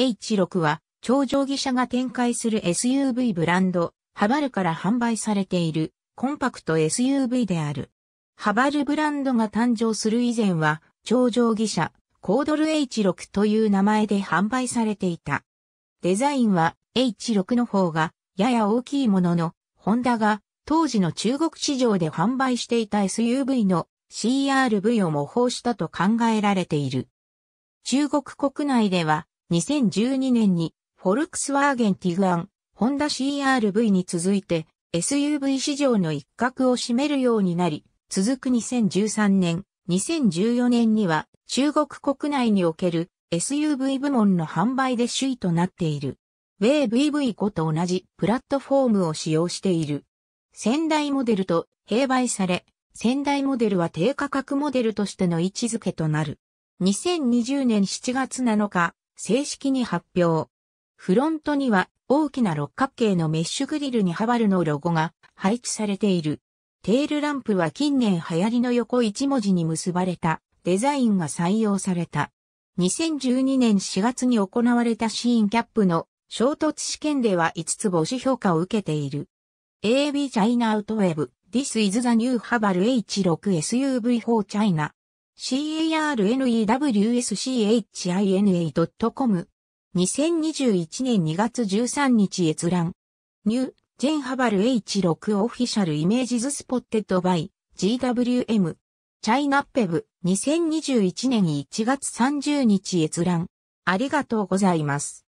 H6 は、超常義者が展開する SUV ブランド、ハバルから販売されている、コンパクト SUV である。ハバルブランドが誕生する以前は、超常義者、コードル H6 という名前で販売されていた。デザインは H6 の方がやや大きいものの、ホンダが当時の中国市場で販売していた SUV の CRV を模倣したと考えられている。中国国内では2012年にフォルクスワーゲンティグアン、ホンダ CRV に続いて SUV 市場の一角を占めるようになり、続く2013年、2014年には中国国内における SUV 部門の販売で首位となっている。ウェイ VV5 と同じプラットフォームを使用している。仙台モデルと併売され、仙台モデルは低価格モデルとしての位置づけとなる。2020年7月7日、正式に発表。フロントには大きな六角形のメッシュグリルにハバルのロゴが配置されている。テールランプは近年流行りの横一文字に結ばれたデザインが採用された。2012年4月に行われたシーンキャップの衝突試験では5つ星評価を受けている。AB China Outweb This is the new Haval H6SUV4 China carnewschina.com 2021年2月13日閲覧。ニュー、ジェンハバル H6 オフィシャルイメージズスポッテッドバイ GWM。チャイナペブ2021年1月30日閲覧。ありがとうございます。